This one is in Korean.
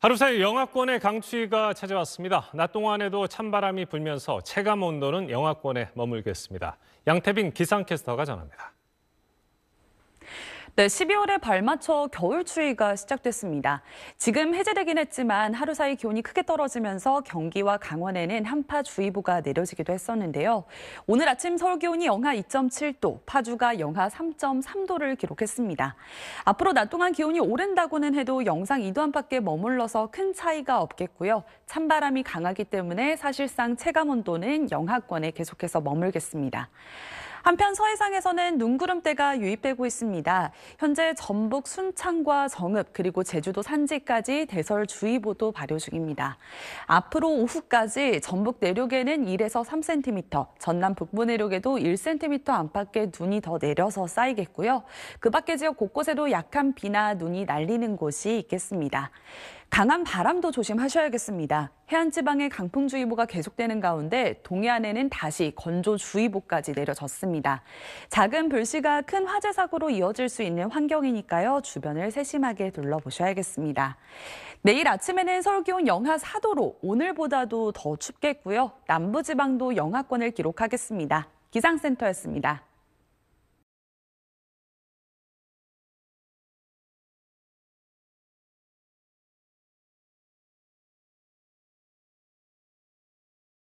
하루 사이 영하권의 강추위가 찾아왔습니다. 낮 동안에도 찬바람이 불면서 체감 온도는 영하권에 머물겠습니다. 양태빈 기상캐스터가 전합니다. 네, 12월에 발맞춰 겨울 추위가 시작됐습니다. 지금 해제되긴 했지만 하루 사이 기온이 크게 떨어지면서 경기와 강원에는 한파주의보가 내려지기도 했었는데요. 오늘 아침 서울 기온이 영하 2.7도, 파주가 영하 3.3도를 기록했습니다. 앞으로 낮 동안 기온이 오른다고는 해도 영상 2도 안팎에 머물러서 큰 차이가 없겠고요. 찬바람이 강하기 때문에 사실상 체감 온도는 영하권에 계속해서 머물겠습니다. 한편 서해상에서는 눈구름대가 유입되고 있습니다. 현재 전북 순창과 정읍 그리고 제주도 산지까지 대설주의보도 발효 중입니다. 앞으로 오후까지 전북 내륙에는 1에서 3cm, 전남 북부 내륙에도 1cm 안팎의 눈이 더 내려서 쌓이겠고요. 그 밖의 지역 곳곳에도 약한 비나 눈이 날리는 곳이 있겠습니다. 강한 바람도 조심하셔야겠습니다. 해안지방에 강풍주의보가 계속되는 가운데 동해안에는 다시 건조주의보까지 내려졌습니다. 있습니다. 작은 불씨가 큰 화재 사고로 이어질 수 있는 환경이니까요. 주변을 세심하게 둘러보셔야겠습니다. 내일 아침에는 서울 기온 영하 4도로 오늘보다도 더 춥겠고요. 남부지방도 영하권을 기록하겠습니다. 기상센터였습니다.